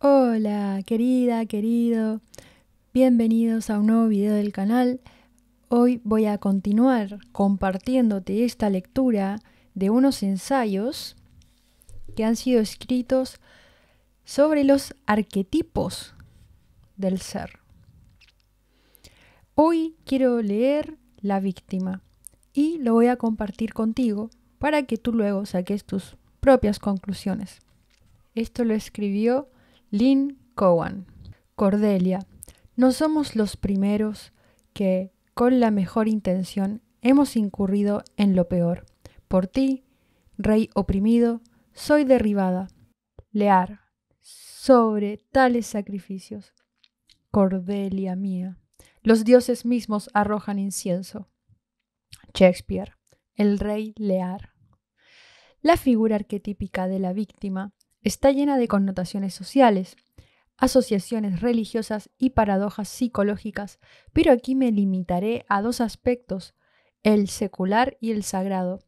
Hola, querida, querido. Bienvenidos a un nuevo video del canal. Hoy voy a continuar compartiéndote esta lectura de unos ensayos que han sido escritos sobre los arquetipos del ser. Hoy quiero leer La víctima y lo voy a compartir contigo para que tú luego saques tus propias conclusiones. Esto lo escribió Lynn Cowan. Cordelia, no somos los primeros que, con la mejor intención, hemos incurrido en lo peor. Por ti, rey oprimido, soy derribada. Lear, sobre tales sacrificios. Cordelia mía, los dioses mismos arrojan incienso. Shakespeare, el rey Lear. La figura arquetípica de la víctima Está llena de connotaciones sociales, asociaciones religiosas y paradojas psicológicas, pero aquí me limitaré a dos aspectos, el secular y el sagrado.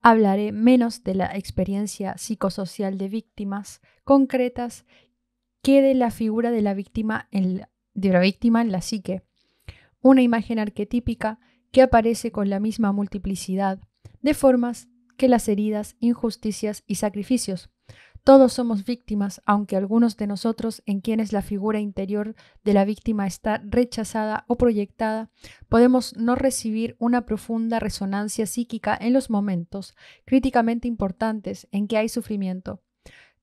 Hablaré menos de la experiencia psicosocial de víctimas concretas que de la figura de la víctima en la, víctima en la psique, una imagen arquetípica que aparece con la misma multiplicidad de formas que las heridas, injusticias y sacrificios. Todos somos víctimas, aunque algunos de nosotros, en quienes la figura interior de la víctima está rechazada o proyectada, podemos no recibir una profunda resonancia psíquica en los momentos críticamente importantes en que hay sufrimiento.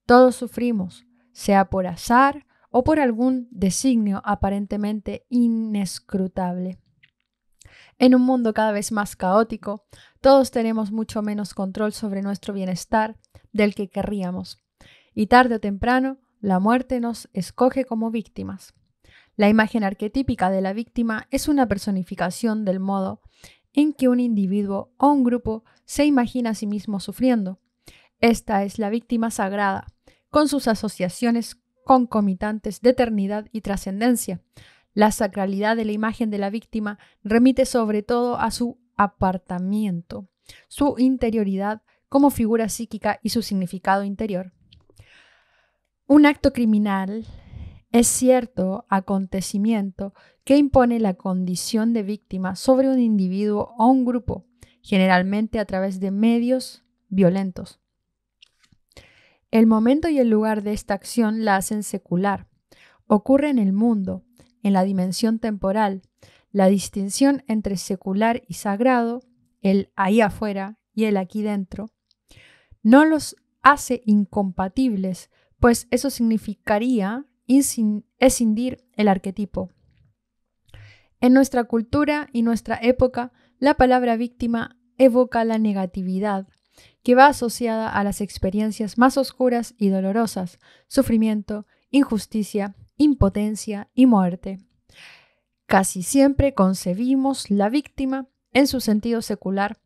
Todos sufrimos, sea por azar o por algún designio aparentemente inescrutable. En un mundo cada vez más caótico, todos tenemos mucho menos control sobre nuestro bienestar del que querríamos y tarde o temprano la muerte nos escoge como víctimas. La imagen arquetípica de la víctima es una personificación del modo en que un individuo o un grupo se imagina a sí mismo sufriendo. Esta es la víctima sagrada, con sus asociaciones concomitantes de eternidad y trascendencia. La sacralidad de la imagen de la víctima remite sobre todo a su apartamiento, su interioridad como figura psíquica y su significado interior. Un acto criminal es cierto acontecimiento que impone la condición de víctima sobre un individuo o un grupo, generalmente a través de medios violentos. El momento y el lugar de esta acción la hacen secular. Ocurre en el mundo, en la dimensión temporal, la distinción entre secular y sagrado, el ahí afuera y el aquí dentro, no los hace incompatibles pues eso significaría escindir el arquetipo. En nuestra cultura y nuestra época, la palabra víctima evoca la negatividad, que va asociada a las experiencias más oscuras y dolorosas, sufrimiento, injusticia, impotencia y muerte. Casi siempre concebimos la víctima en su sentido secular,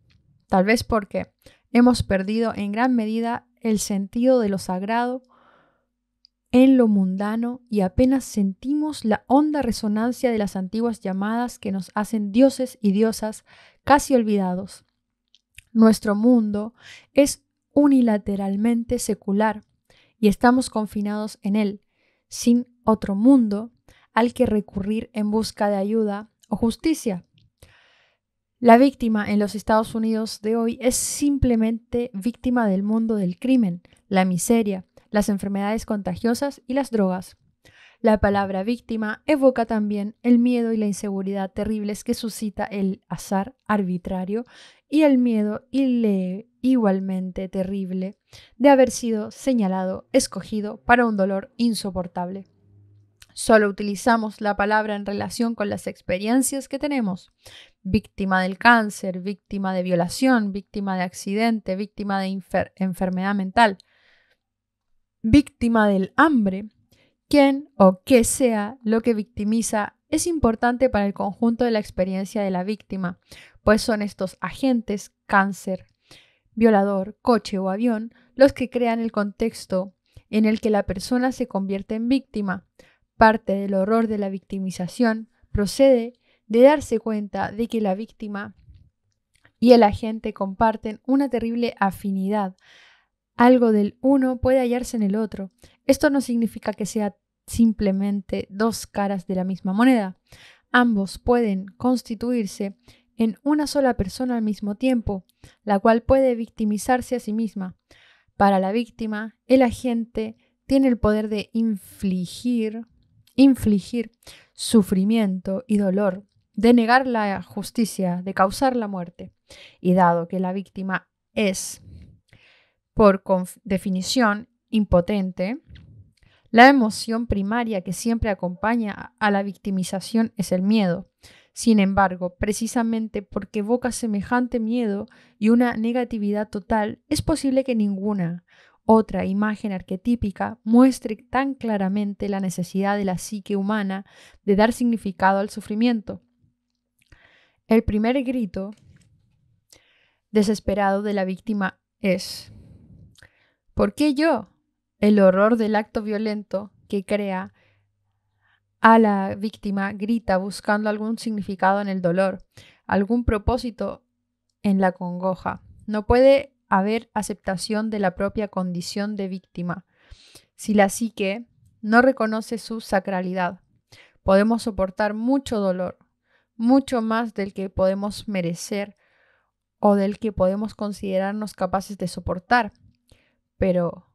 tal vez porque hemos perdido en gran medida el sentido de lo sagrado en lo mundano y apenas sentimos la honda resonancia de las antiguas llamadas que nos hacen dioses y diosas casi olvidados. Nuestro mundo es unilateralmente secular y estamos confinados en él, sin otro mundo al que recurrir en busca de ayuda o justicia. La víctima en los Estados Unidos de hoy es simplemente víctima del mundo del crimen, la miseria, las enfermedades contagiosas y las drogas. La palabra víctima evoca también el miedo y la inseguridad terribles que suscita el azar arbitrario y el miedo igualmente terrible de haber sido señalado, escogido para un dolor insoportable. Solo utilizamos la palabra en relación con las experiencias que tenemos. Víctima del cáncer, víctima de violación, víctima de accidente, víctima de enfermedad mental víctima del hambre, quien o qué sea lo que victimiza es importante para el conjunto de la experiencia de la víctima, pues son estos agentes, cáncer, violador, coche o avión, los que crean el contexto en el que la persona se convierte en víctima. Parte del horror de la victimización procede de darse cuenta de que la víctima y el agente comparten una terrible afinidad, algo del uno puede hallarse en el otro. Esto no significa que sea simplemente dos caras de la misma moneda. Ambos pueden constituirse en una sola persona al mismo tiempo, la cual puede victimizarse a sí misma. Para la víctima, el agente tiene el poder de infligir, infligir sufrimiento y dolor, de negar la justicia, de causar la muerte. Y dado que la víctima es por definición impotente, la emoción primaria que siempre acompaña a la victimización es el miedo. Sin embargo, precisamente porque evoca semejante miedo y una negatividad total, es posible que ninguna otra imagen arquetípica muestre tan claramente la necesidad de la psique humana de dar significado al sufrimiento. El primer grito desesperado de la víctima es ¿Por qué yo? El horror del acto violento que crea a la víctima grita buscando algún significado en el dolor, algún propósito en la congoja. No puede haber aceptación de la propia condición de víctima si la psique no reconoce su sacralidad. Podemos soportar mucho dolor, mucho más del que podemos merecer o del que podemos considerarnos capaces de soportar. Pero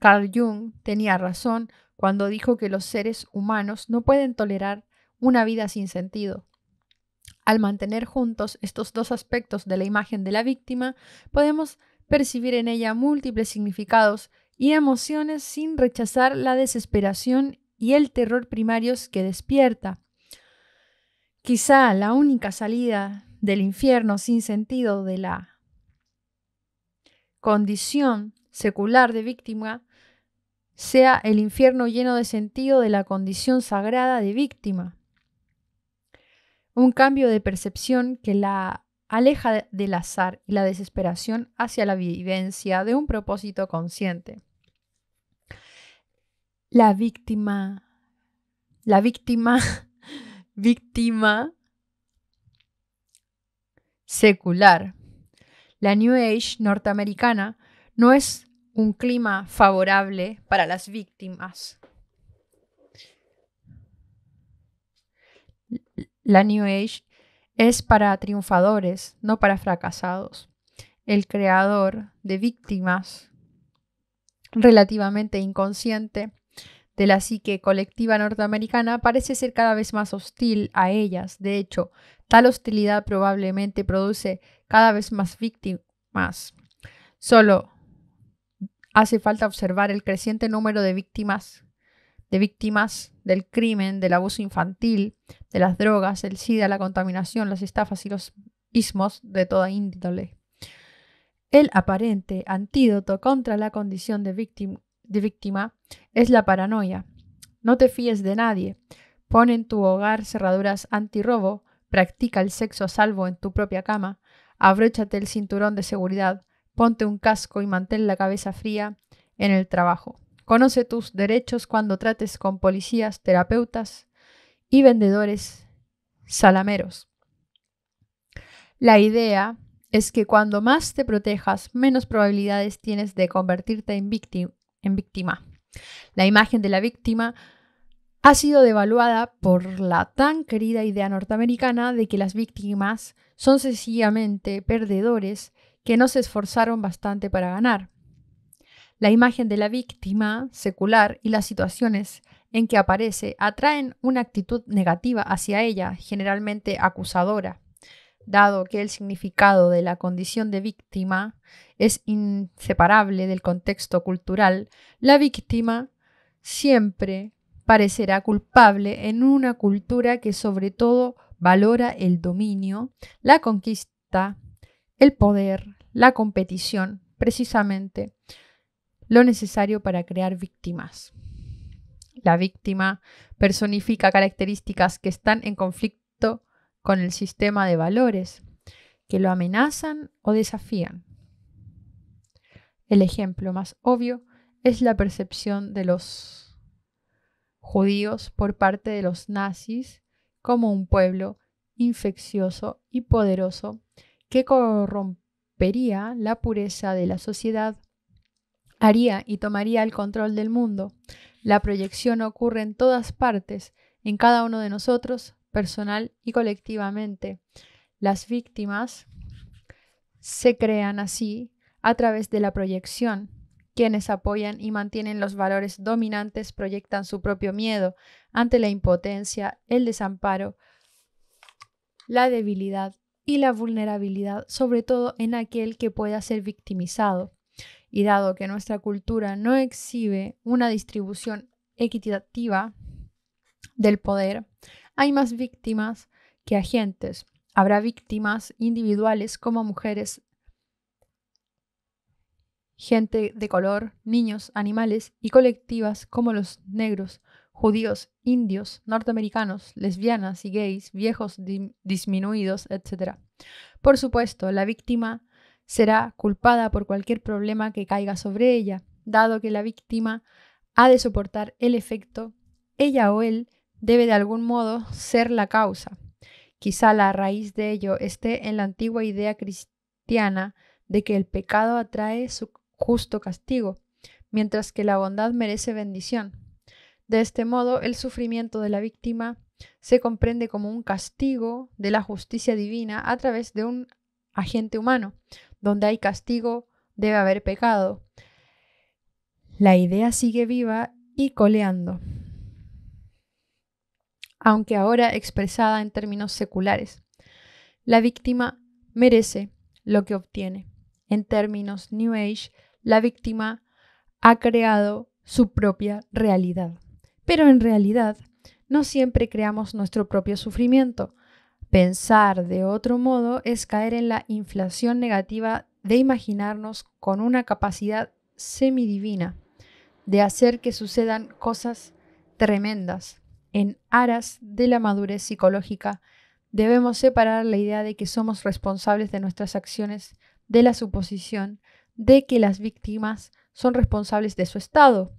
Carl Jung tenía razón cuando dijo que los seres humanos no pueden tolerar una vida sin sentido. Al mantener juntos estos dos aspectos de la imagen de la víctima, podemos percibir en ella múltiples significados y emociones sin rechazar la desesperación y el terror primarios que despierta. Quizá la única salida del infierno sin sentido de la condición secular de víctima sea el infierno lleno de sentido de la condición sagrada de víctima. Un cambio de percepción que la aleja del azar y la desesperación hacia la vivencia de un propósito consciente. La víctima, la víctima, víctima secular. La New Age norteamericana no es un clima favorable para las víctimas. La New Age es para triunfadores, no para fracasados. El creador de víctimas relativamente inconsciente de la psique colectiva norteamericana parece ser cada vez más hostil a ellas. De hecho, tal hostilidad probablemente produce cada vez más víctimas. Solo hace falta observar el creciente número de víctimas de víctimas del crimen, del abuso infantil, de las drogas, el SIDA, la contaminación, las estafas y los ismos de toda índole. El aparente antídoto contra la condición de, víctima, es la paranoia. No te fíes de nadie. Pon en tu hogar cerraduras antirrobo, practica el sexo salvo en tu propia cama, abróchate el cinturón de seguridad, Ponte un casco y mantén la cabeza fría en el trabajo. Conoce tus derechos cuando trates con policías, terapeutas y vendedores salameros. La idea es que cuando más te protejas, menos probabilidades tienes de convertirte en, víctima. La imagen de la víctima ha sido devaluada por la tan querida idea norteamericana de que las víctimas son sencillamente perdedores que no se esforzaron bastante para ganar. La imagen de la víctima secular y las situaciones en que aparece atraen una actitud negativa hacia ella, generalmente acusadora, dado que el significado de la condición de víctima es inseparable del contexto cultural, la víctima siempre parecerá culpable en una cultura que sobre todo valora el dominio, la conquista, el poder, la competición, precisamente lo necesario para crear víctimas. La víctima personifica características que están en conflicto con el sistema de valores, que lo amenazan o desafían. El ejemplo más obvio es la percepción de los judíos por parte de los nazis como un pueblo infeccioso y poderoso que corrompe la pureza de la sociedad, haría y tomaría el control del mundo. La proyección ocurre en todas partes, en cada uno de nosotros, personal y colectivamente. Las víctimas se crean así a través de la proyección. Quienes apoyan y mantienen los valores dominantes proyectan su propio miedo ante la impotencia, el desamparo, la debilidad y la vulnerabilidad, sobre todo en aquel que pueda ser victimizado. Y dado que nuestra cultura no exhibe una distribución equitativa del poder, hay más víctimas que agentes. Habrá víctimas individuales como mujeres, gente de color, niños, animales y colectivas como los negros, judíos, indios, norteamericanos, lesbianas y gays, viejos disminuidos, etc. Por supuesto, la víctima será culpada por cualquier problema que caiga sobre ella, dado que la víctima ha de soportar el efecto, ella o él debe de algún modo ser la causa. Quizá la raíz de ello esté en la antigua idea cristiana de que el pecado atrae su justo castigo, mientras que la bondad merece bendición. De este modo, el sufrimiento de la víctima se comprende como un castigo de la justicia divina a través de un agente humano. Donde hay castigo, debe haber pecado. La idea sigue viva y coleando, aunque ahora expresada en términos seculares. La víctima merece lo que obtiene. En términos New Age, la víctima ha creado su propia realidad. Pero en realidad, no siempre creamos nuestro propio sufrimiento. Pensar de otro modo es caer en la inflación negativa de imaginarnos con una capacidad semidivina de hacer que sucedan cosas tremendas. En aras de la madurez psicológica, debemos separar la idea de que somos responsables de nuestras acciones de la suposición de que las víctimas son responsables de su estado.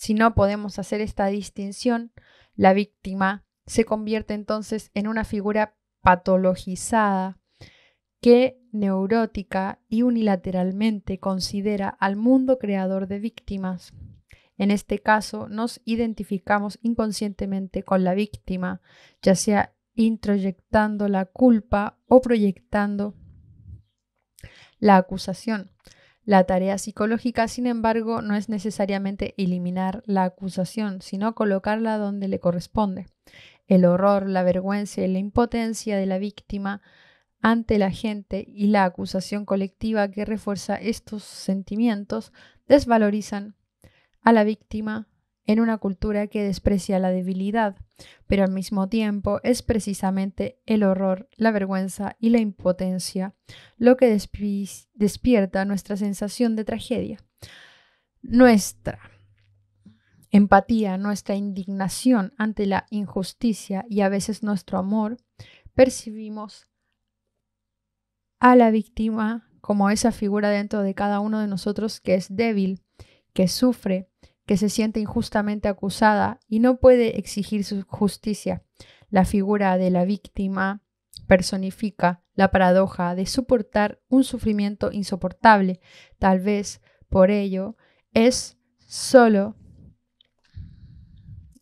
Si no podemos hacer esta distinción, la víctima se convierte entonces en una figura patologizada que neurótica y unilateralmente considera al mundo creador de víctimas. En este caso, nos identificamos inconscientemente con la víctima, ya sea introyectando la culpa o proyectando la acusación. La tarea psicológica, sin embargo, no es necesariamente eliminar la acusación, sino colocarla donde le corresponde. El horror, la vergüenza y la impotencia de la víctima ante la gente y la acusación colectiva que refuerza estos sentimientos desvalorizan a la víctima en una cultura que desprecia la debilidad, pero al mismo tiempo es precisamente el horror, la vergüenza y la impotencia lo que despierta nuestra sensación de tragedia. Nuestra empatía, nuestra indignación ante la injusticia y a veces nuestro amor, percibimos a la víctima como esa figura dentro de cada uno de nosotros que es débil, que sufre, que se siente injustamente acusada y no puede exigir su justicia. La figura de la víctima personifica la paradoja de soportar un sufrimiento insoportable. Tal vez por ello es solo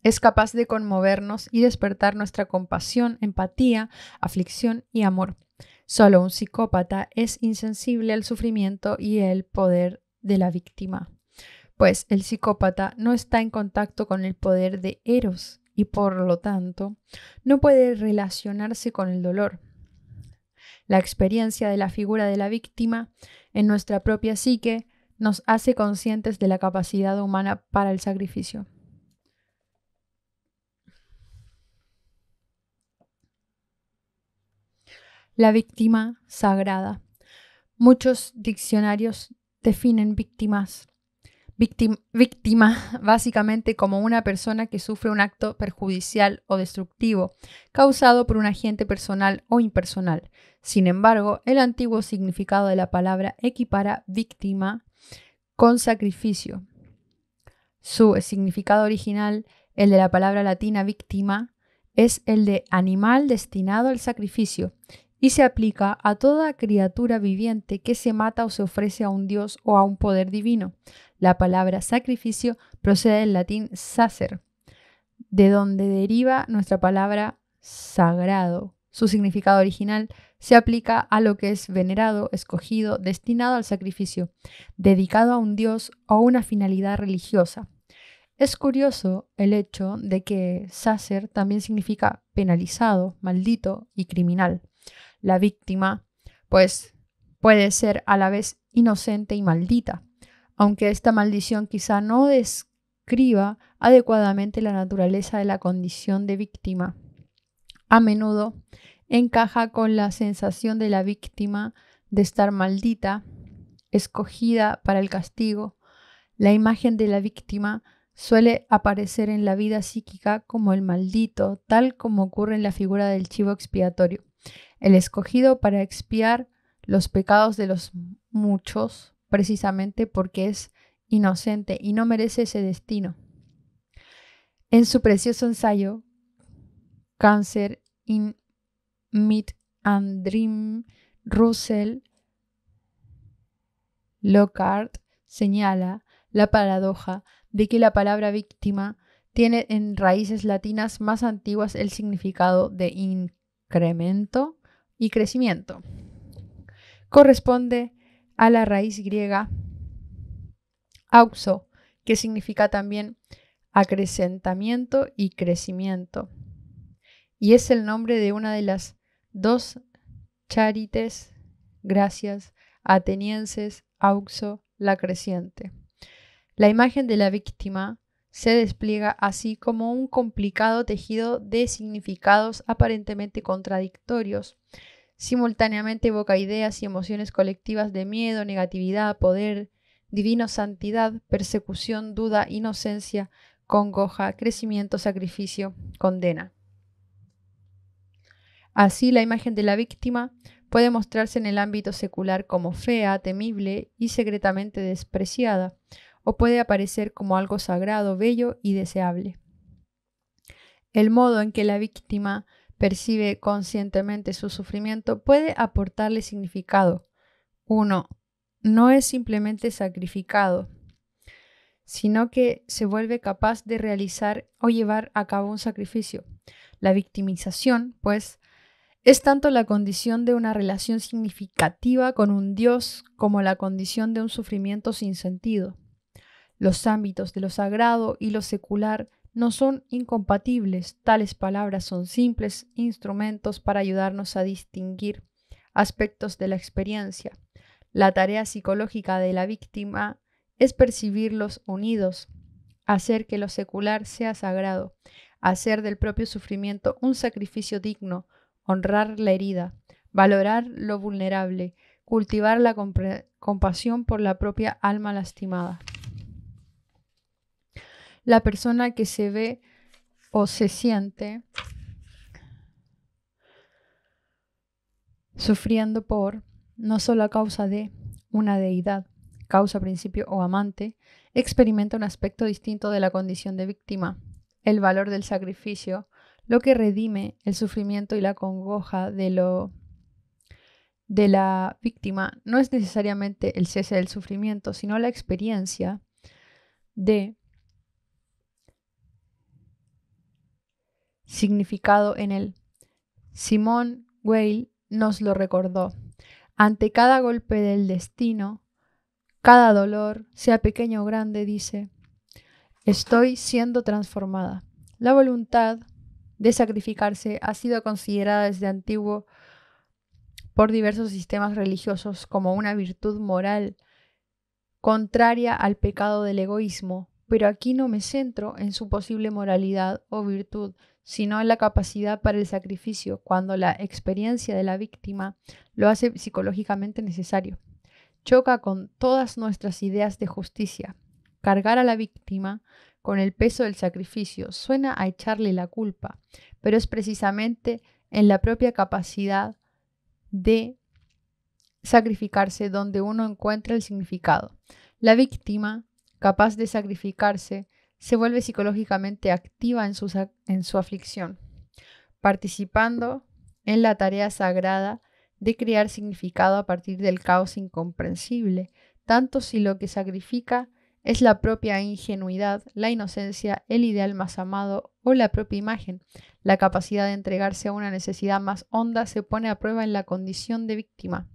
es capaz de conmovernos y despertar nuestra compasión, empatía, aflicción y amor. Solo un psicópata es insensible al sufrimiento y el poder de la víctima pues el psicópata no está en contacto con el poder de Eros y por lo tanto no puede relacionarse con el dolor. La experiencia de la figura de la víctima en nuestra propia psique nos hace conscientes de la capacidad humana para el sacrificio. La víctima sagrada. Muchos diccionarios definen víctimas víctima, básicamente como una persona que sufre un acto perjudicial o destructivo causado por un agente personal o impersonal. Sin embargo, el antiguo significado de la palabra equipara víctima con sacrificio. Su significado original, el de la palabra latina víctima, es el de animal destinado al sacrificio y se aplica a toda criatura viviente que se mata o se ofrece a un dios o a un poder divino. La palabra sacrificio procede del latín sacer, de donde deriva nuestra palabra sagrado. Su significado original se aplica a lo que es venerado, escogido, destinado al sacrificio, dedicado a un dios o a una finalidad religiosa. Es curioso el hecho de que sacer también significa penalizado, maldito y criminal la víctima, pues puede ser a la vez inocente y maldita, aunque esta maldición quizá no describa adecuadamente la naturaleza de la condición de víctima. A menudo encaja con la sensación de la víctima de estar maldita, escogida para el castigo. La imagen de la víctima suele aparecer en la vida psíquica como el maldito, tal como ocurre en la figura del chivo expiatorio el escogido para expiar los pecados de los muchos, precisamente porque es inocente y no merece ese destino. En su precioso ensayo, Cancer in Meat and Dream, Russell Lockhart señala la paradoja de que la palabra víctima tiene en raíces latinas más antiguas el significado de incremento y crecimiento. Corresponde a la raíz griega auxo, que significa también acrecentamiento y crecimiento. Y es el nombre de una de las dos charites, gracias, atenienses, auxo, la creciente. La imagen de la víctima se despliega así como un complicado tejido de significados aparentemente contradictorios, Simultáneamente evoca ideas y emociones colectivas de miedo, negatividad, poder, divino santidad, persecución, duda, inocencia, congoja, crecimiento, sacrificio, condena. Así, la imagen de la víctima puede mostrarse en el ámbito secular como fea, temible y secretamente despreciada, o puede aparecer como algo sagrado, bello y deseable. El modo en que la víctima percibe conscientemente su sufrimiento, puede aportarle significado. Uno, no es simplemente sacrificado, sino que se vuelve capaz de realizar o llevar a cabo un sacrificio. La victimización, pues, es tanto la condición de una relación significativa con un Dios como la condición de un sufrimiento sin sentido. Los ámbitos de lo sagrado y lo secular no son incompatibles, tales palabras son simples instrumentos para ayudarnos a distinguir aspectos de la experiencia. La tarea psicológica de la víctima es percibirlos unidos, hacer que lo secular sea sagrado, hacer del propio sufrimiento un sacrificio digno, honrar la herida, valorar lo vulnerable, cultivar la compasión por la propia alma lastimada la persona que se ve o se siente sufriendo por, no solo a causa de, una deidad, causa, principio o amante, experimenta un aspecto distinto de la condición de víctima, el valor del sacrificio, lo que redime el sufrimiento y la congoja de lo de la víctima no es necesariamente el cese del sufrimiento, sino la experiencia de significado en él. Simón Weil nos lo recordó. Ante cada golpe del destino, cada dolor, sea pequeño o grande, dice, estoy siendo transformada. La voluntad de sacrificarse ha sido considerada desde antiguo por diversos sistemas religiosos como una virtud moral contraria al pecado del egoísmo, pero aquí no me centro en su posible moralidad o virtud, sino en la capacidad para el sacrificio cuando la experiencia de la víctima lo hace psicológicamente necesario. Choca con todas nuestras ideas de justicia. Cargar a la víctima con el peso del sacrificio suena a echarle la culpa, pero es precisamente en la propia capacidad de sacrificarse donde uno encuentra el significado. La víctima, capaz de sacrificarse, se vuelve psicológicamente activa en, su aflicción, participando en la tarea sagrada de crear significado a partir del caos incomprensible, tanto si lo que sacrifica es la propia ingenuidad, la inocencia, el ideal más amado o la propia imagen. La capacidad de entregarse a una necesidad más honda se pone a prueba en la condición de víctima.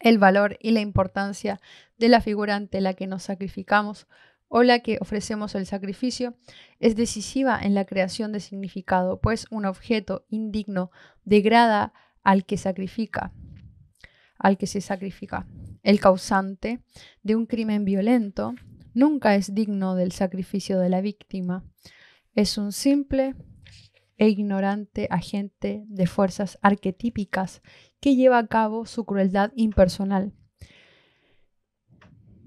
El valor y la importancia de la figura ante la que nos sacrificamos o la que ofrecemos el sacrificio, es decisiva en la creación de significado, pues un objeto indigno degrada al que sacrifica, al que se sacrifica. El causante de un crimen violento nunca es digno del sacrificio de la víctima. Es un simple e ignorante agente de fuerzas arquetípicas que lleva a cabo su crueldad impersonal.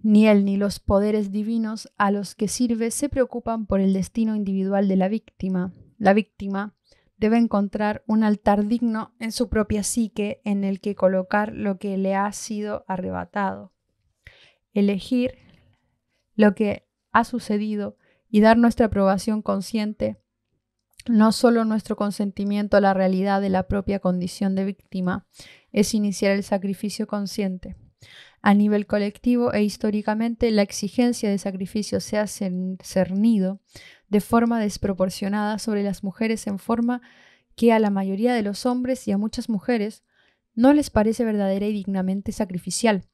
Ni él ni los poderes divinos a los que sirve se preocupan por el destino individual de la víctima. La víctima debe encontrar un altar digno en su propia psique en el que colocar lo que le ha sido arrebatado. Elegir lo que ha sucedido y dar nuestra aprobación consciente, no solo nuestro consentimiento a la realidad de la propia condición de víctima, es iniciar el sacrificio consciente. A nivel colectivo e históricamente, la exigencia de sacrificio se ha cernido de forma desproporcionada sobre las mujeres en forma que a la mayoría de los hombres y a muchas mujeres no les parece verdadera y dignamente sacrificial,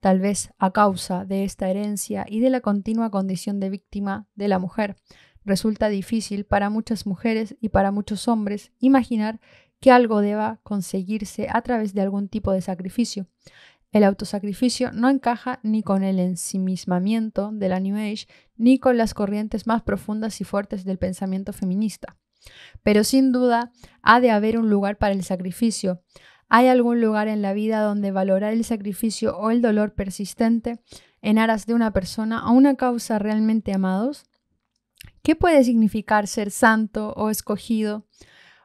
tal vez a causa de esta herencia y de la continua condición de víctima de la mujer. Resulta difícil para muchas mujeres y para muchos hombres imaginar que algo deba conseguirse a través de algún tipo de sacrificio. El autosacrificio no encaja ni con el ensimismamiento de la New Age, ni con las corrientes más profundas y fuertes del pensamiento feminista. Pero sin duda ha de haber un lugar para el sacrificio. ¿Hay algún lugar en la vida donde valorar el sacrificio o el dolor persistente en aras de una persona o una causa realmente amados? ¿Qué puede significar ser santo o escogido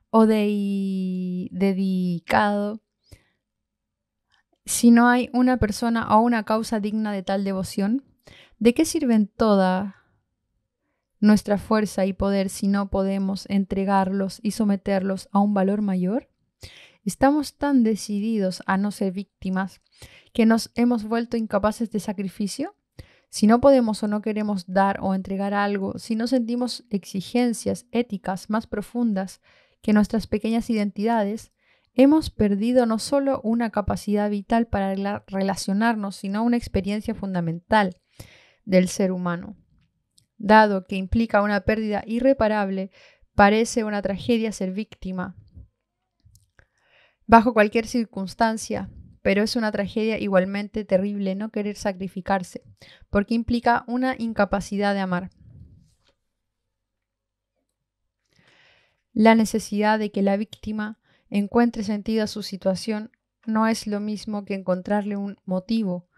o dedicado? Si no hay una persona o una causa digna de tal devoción, ¿de qué sirven toda nuestra fuerza y poder si no podemos entregarlos y someterlos a un valor mayor? Estamos tan decididos a no ser víctimas que nos hemos vuelto incapaces de sacrificio. Si no podemos o no queremos dar o entregar algo, si no sentimos exigencias éticas más profundas que nuestras pequeñas identidades, Hemos perdido no solo una capacidad vital para relacionarnos, sino una experiencia fundamental del ser humano. Dado que implica una pérdida irreparable, parece una tragedia ser víctima. Bajo cualquier circunstancia, pero es una tragedia igualmente terrible no querer sacrificarse, porque implica una incapacidad de amar. La necesidad de que la víctima encuentre sentido a su situación no es lo mismo que encontrarle un motivo.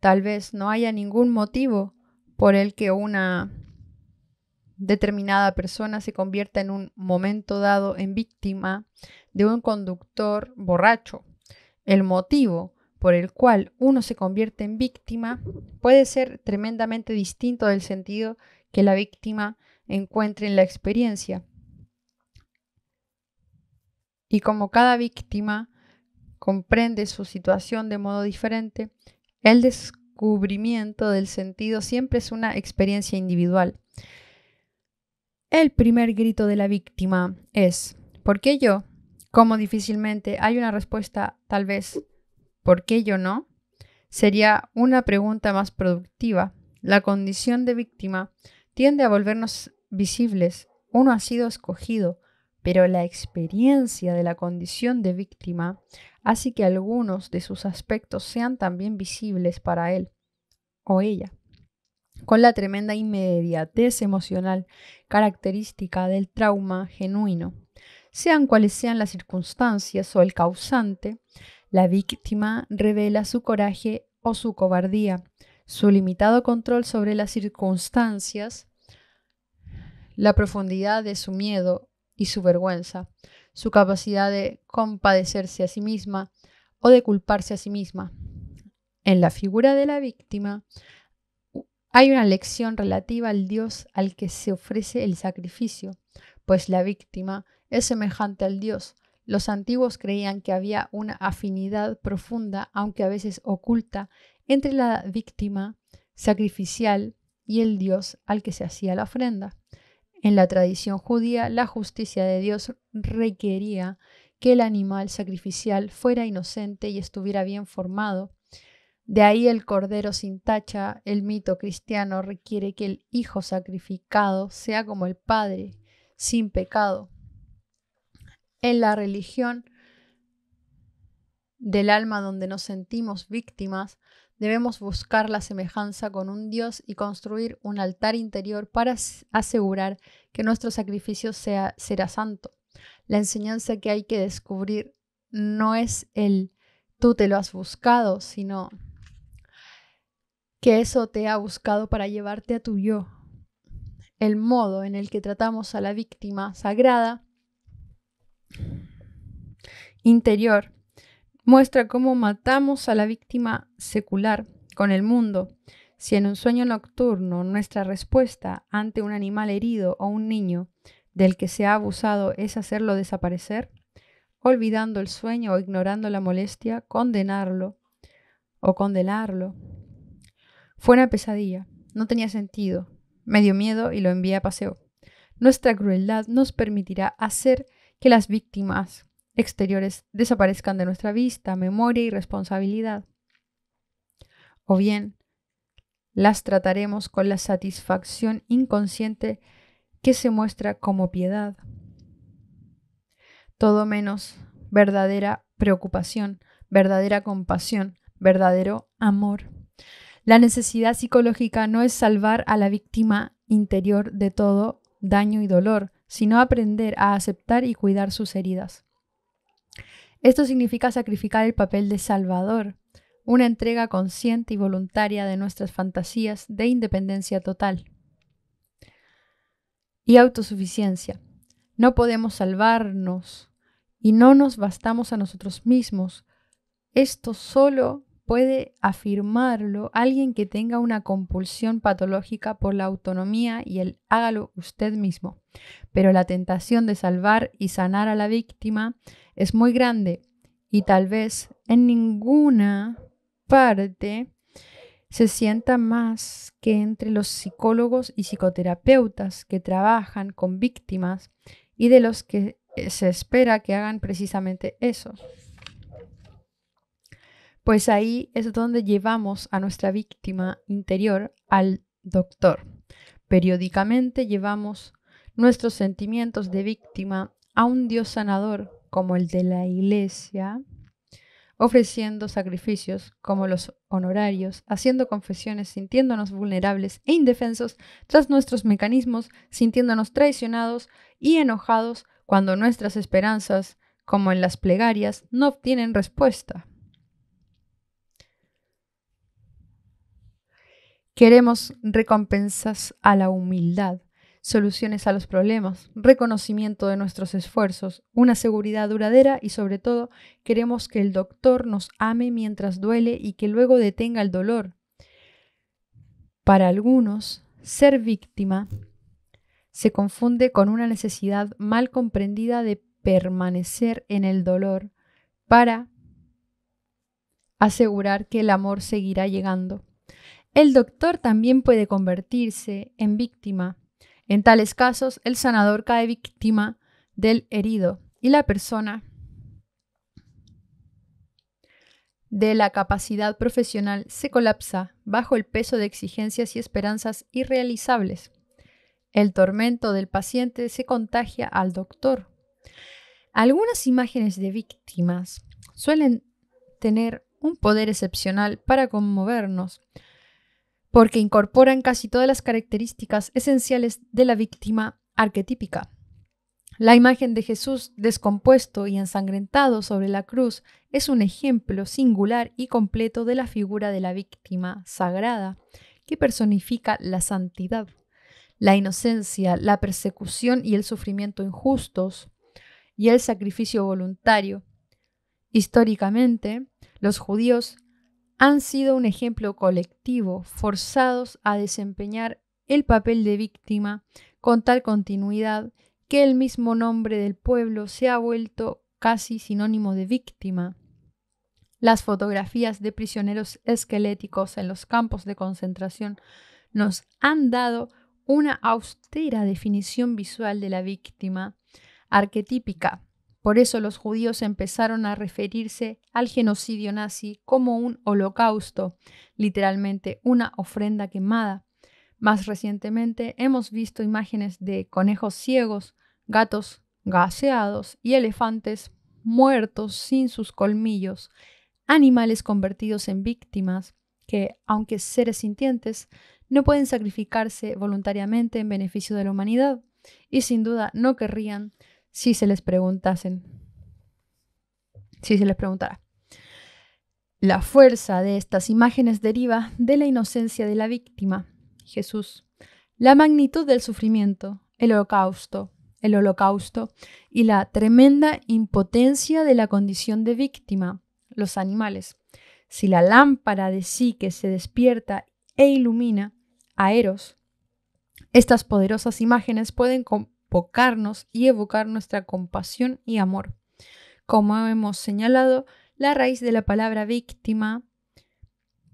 Tal vez no haya ningún motivo por el que una determinada persona se convierta en un momento dado en víctima de un conductor borracho. El motivo por el cual uno se convierte en víctima puede ser tremendamente distinto del sentido que la víctima encuentre en la experiencia. Y como cada víctima comprende su situación de modo diferente, el descubrimiento del sentido siempre es una experiencia individual. El primer grito de la víctima es, ¿por qué yo? Como difícilmente hay una respuesta, tal vez, ¿por qué yo no? Sería una pregunta más productiva. La condición de víctima tiende a volvernos visibles. Uno ha sido escogido, pero la experiencia de la condición de víctima hace que algunos de sus aspectos sean también visibles para él o ella, con la tremenda inmediatez emocional característica del trauma genuino. Sean cuales sean las circunstancias o el causante, la víctima revela su coraje o su cobardía, su limitado control sobre las circunstancias, la profundidad de su miedo y su vergüenza, su capacidad de compadecerse a sí misma o de culparse a sí misma. En la figura de la víctima hay una lección relativa al Dios al que se ofrece el sacrificio, pues la víctima es semejante al Dios. Los antiguos creían que había una afinidad profunda, aunque a veces oculta, entre la víctima sacrificial y el Dios al que se hacía la ofrenda. En la tradición judía, la justicia de Dios requería que el animal sacrificial fuera inocente y estuviera bien formado. De ahí el cordero sin tacha, el mito cristiano requiere que el hijo sacrificado sea como el padre, sin pecado. En la religión del alma donde nos sentimos víctimas, debemos buscar la semejanza con un Dios y construir un altar interior para asegurar que nuestro sacrificio sea, será santo. La enseñanza que hay que descubrir no es el tú te lo has buscado, sino que eso te ha buscado para llevarte a tu yo. El modo en el que tratamos a la víctima sagrada interior muestra cómo matamos a la víctima secular con el mundo. Si en un sueño nocturno nuestra respuesta ante un animal herido o un niño del que se ha abusado es hacerlo desaparecer, olvidando el sueño o ignorando la molestia, condenarlo o condenarlo. Fue una pesadilla, no tenía sentido, me dio miedo y lo envié a paseo. Nuestra crueldad nos permitirá hacer que las víctimas exteriores desaparezcan de nuestra vista, memoria y responsabilidad. O bien, las trataremos con la satisfacción inconsciente que se muestra como piedad. Todo menos verdadera preocupación, verdadera compasión, verdadero amor. La necesidad psicológica no es salvar a la víctima interior de todo daño y dolor, sino aprender a aceptar y cuidar sus heridas. Esto significa sacrificar el papel de Salvador, una entrega consciente y voluntaria de nuestras fantasías de independencia total. Y autosuficiencia. No podemos salvarnos y no nos bastamos a nosotros mismos. Esto solo puede afirmarlo alguien que tenga una compulsión patológica por la autonomía y el hágalo usted mismo. Pero la tentación de salvar y sanar a la víctima es muy grande y tal vez en ninguna parte se sienta más que entre los psicólogos y psicoterapeutas que trabajan con víctimas y de los que eh, se espera que hagan precisamente eso, pues ahí es donde llevamos a nuestra víctima interior al doctor. Periódicamente llevamos nuestros sentimientos de víctima a un Dios sanador como el de la iglesia, ofreciendo sacrificios como los honorarios, haciendo confesiones, sintiéndonos vulnerables e indefensos tras nuestros mecanismos, sintiéndonos traicionados y enojados cuando nuestras esperanzas, como en las plegarias, no obtienen respuesta. Queremos recompensas a la humildad, soluciones a los problemas, reconocimiento de nuestros esfuerzos, una seguridad duradera y sobre todo queremos que el doctor nos ame mientras duele y que luego detenga el dolor. Para algunos, ser víctima se confunde con una necesidad mal comprendida de permanecer en el dolor para asegurar que el amor seguirá llegando. El doctor también puede convertirse en víctima. En tales casos, el sanador cae víctima del herido y la persona de la capacidad profesional se colapsa bajo el peso de exigencias y esperanzas irrealizables. El tormento del paciente se contagia al doctor. Algunas imágenes de víctimas suelen tener un poder excepcional para conmovernos, porque incorporan casi todas las características esenciales de la víctima arquetípica. La imagen de Jesús descompuesto y ensangrentado sobre la cruz es un ejemplo singular y completo de la figura de la víctima sagrada, que personifica la santidad, la inocencia, la persecución y el sufrimiento injustos, y el sacrificio voluntario. Históricamente, los judíos han sido un ejemplo colectivo, forzados a desempeñar el papel de víctima con tal continuidad que el mismo nombre del pueblo se ha vuelto casi sinónimo de víctima. Las fotografías de prisioneros esqueléticos en los campos de concentración nos han dado una austera definición visual de la víctima, arquetípica, por eso los judíos empezaron a referirse al genocidio nazi como un holocausto, literalmente una ofrenda quemada. Más recientemente hemos visto imágenes de conejos ciegos, gatos gaseados y elefantes muertos sin sus colmillos, animales convertidos en víctimas que, aunque seres sintientes, no pueden sacrificarse voluntariamente en beneficio de la humanidad y sin duda no querrían si se les preguntasen, si se les preguntara. La fuerza de estas imágenes deriva de la inocencia de la víctima, Jesús, la magnitud del sufrimiento, el holocausto, el holocausto y la tremenda impotencia de la condición de víctima, los animales. Si la lámpara de que se despierta e ilumina a Eros, estas poderosas imágenes pueden y evocar nuestra compasión y amor. Como hemos señalado, la raíz de la palabra víctima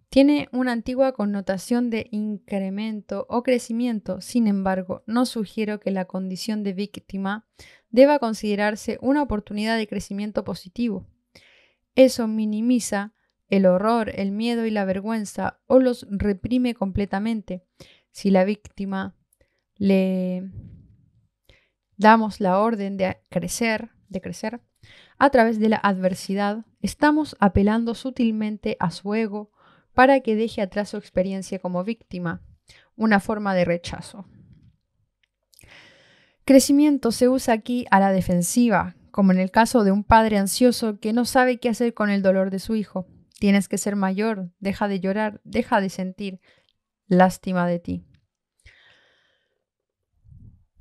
tiene una antigua connotación de incremento o crecimiento, sin embargo, no sugiero que la condición de víctima deba considerarse una oportunidad de crecimiento positivo. Eso minimiza el horror, el miedo y la vergüenza o los reprime completamente. Si la víctima le damos la orden de crecer, de crecer, a través de la adversidad, estamos apelando sutilmente a su ego para que deje atrás su experiencia como víctima, una forma de rechazo. Crecimiento se usa aquí a la defensiva, como en el caso de un padre ansioso que no sabe qué hacer con el dolor de su hijo. Tienes que ser mayor, deja de llorar, deja de sentir lástima de ti.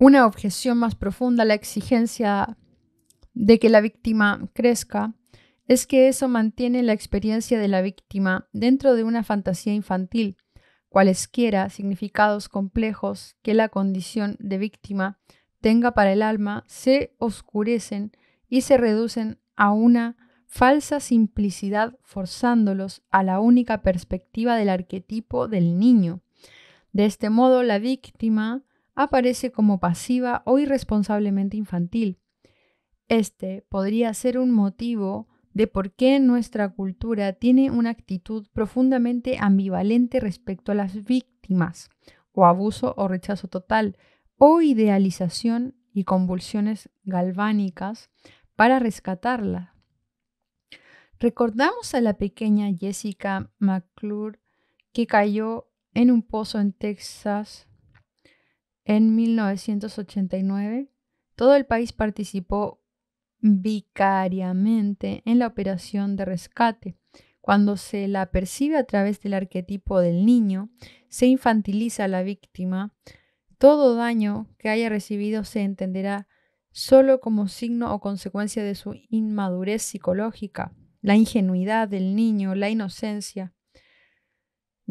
Una objeción más profunda a la exigencia de que la víctima crezca es que eso mantiene la experiencia de la víctima dentro de una fantasía infantil, cualesquiera significados complejos que la condición de víctima tenga para el alma se oscurecen y se reducen a una falsa simplicidad forzándolos a la única perspectiva del arquetipo del niño. De este modo, la víctima aparece como pasiva o irresponsablemente infantil. Este podría ser un motivo de por qué nuestra cultura tiene una actitud profundamente ambivalente respecto a las víctimas, o abuso o rechazo total, o idealización y convulsiones galvánicas para rescatarla. Recordamos a la pequeña Jessica McClure que cayó en un pozo en Texas en 1989, todo el país participó vicariamente en la operación de rescate. Cuando se la percibe a través del arquetipo del niño, se infantiliza a la víctima. Todo daño que haya recibido se entenderá solo como signo o consecuencia de su inmadurez psicológica, la ingenuidad del niño, la inocencia,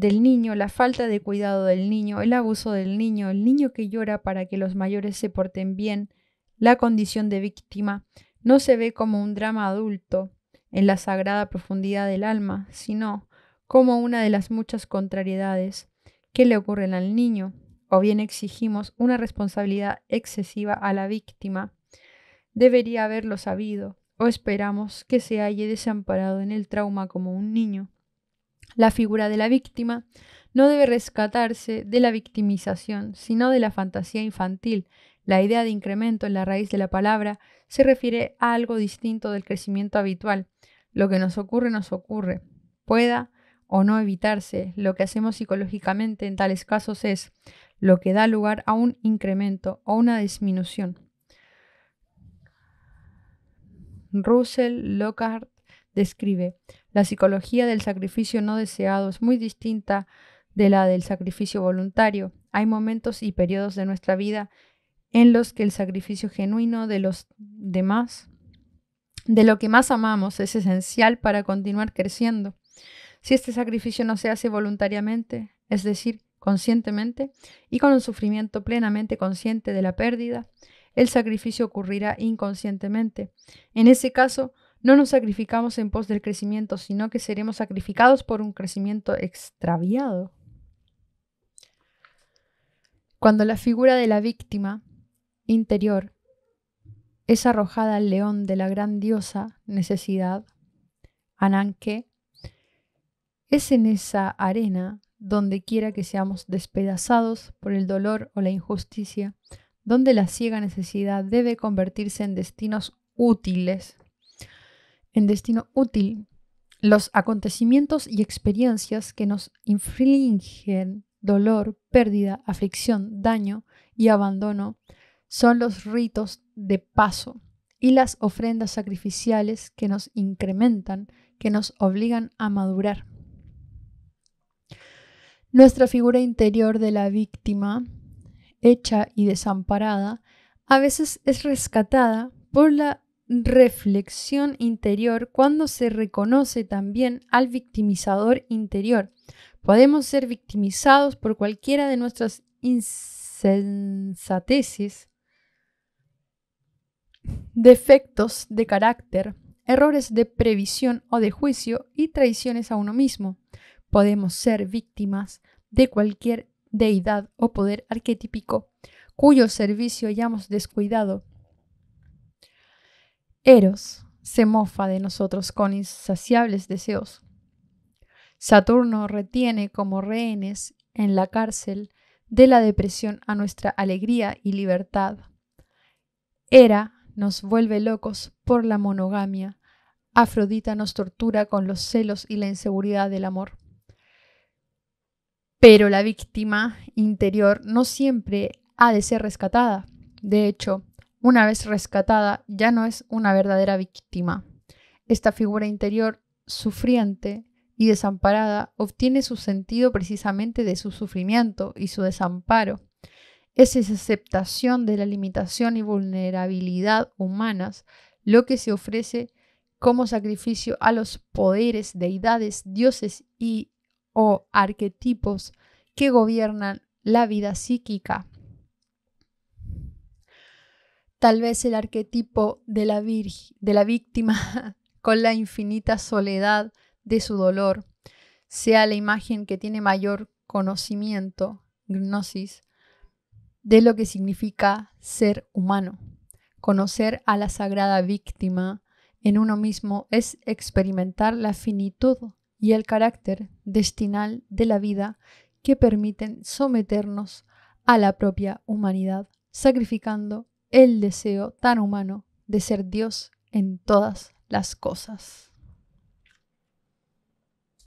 del niño, la falta de cuidado del niño, el abuso del niño, el niño que llora para que los mayores se porten bien, la condición de víctima, no se ve como un drama adulto en la sagrada profundidad del alma, sino como una de las muchas contrariedades que le ocurren al niño, o bien exigimos una responsabilidad excesiva a la víctima. Debería haberlo sabido, o esperamos que se halle desamparado en el trauma como un niño. La figura de la víctima no debe rescatarse de la victimización, sino de la fantasía infantil. La idea de incremento en la raíz de la palabra se refiere a algo distinto del crecimiento habitual. Lo que nos ocurre nos ocurre. Pueda o no evitarse, lo que hacemos psicológicamente en tales casos es lo que da lugar a un incremento o una disminución. Russell, Lockhart, describe. La psicología del sacrificio no deseado es muy distinta de la del sacrificio voluntario. Hay momentos y periodos de nuestra vida en los que el sacrificio genuino de los demás, de lo que más amamos, es esencial para continuar creciendo. Si este sacrificio no se hace voluntariamente, es decir, conscientemente, y con un sufrimiento plenamente consciente de la pérdida, el sacrificio ocurrirá inconscientemente. En ese caso, no nos sacrificamos en pos del crecimiento, sino que seremos sacrificados por un crecimiento extraviado. Cuando la figura de la víctima interior es arrojada al león de la grandiosa necesidad, Ananke, es en esa arena, donde quiera que seamos despedazados por el dolor o la injusticia, donde la ciega necesidad debe convertirse en destinos útiles en destino útil los acontecimientos y experiencias que nos infligen dolor, pérdida, aflicción, daño y abandono son los ritos de paso y las ofrendas sacrificiales que nos incrementan, que nos obligan a madurar. Nuestra figura interior de la víctima, hecha y desamparada, a veces es rescatada por la reflexión interior cuando se reconoce también al victimizador interior. Podemos ser victimizados por cualquiera de nuestras insensateces, defectos de carácter, errores de previsión o de juicio y traiciones a uno mismo. Podemos ser víctimas de cualquier deidad o poder arquetípico cuyo servicio hayamos descuidado Eros se mofa de nosotros con insaciables deseos. Saturno retiene como rehenes en la cárcel de la depresión a nuestra alegría y libertad. Hera nos vuelve locos por la monogamia. Afrodita nos tortura con los celos y la inseguridad del amor. Pero la víctima interior no siempre ha de ser rescatada. De hecho, una vez rescatada, ya no es una verdadera víctima. Esta figura interior, sufriente y desamparada, obtiene su sentido precisamente de su sufrimiento y su desamparo. Es esa aceptación de la limitación y vulnerabilidad humanas lo que se ofrece como sacrificio a los poderes, deidades, dioses y o arquetipos que gobiernan la vida psíquica. Tal vez el arquetipo de la, de la víctima con la infinita soledad de su dolor sea la imagen que tiene mayor conocimiento, gnosis, de lo que significa ser humano. Conocer a la sagrada víctima en uno mismo es experimentar la finitud y el carácter destinal de la vida que permiten someternos a la propia humanidad, sacrificando el deseo tan humano de ser Dios en todas las cosas.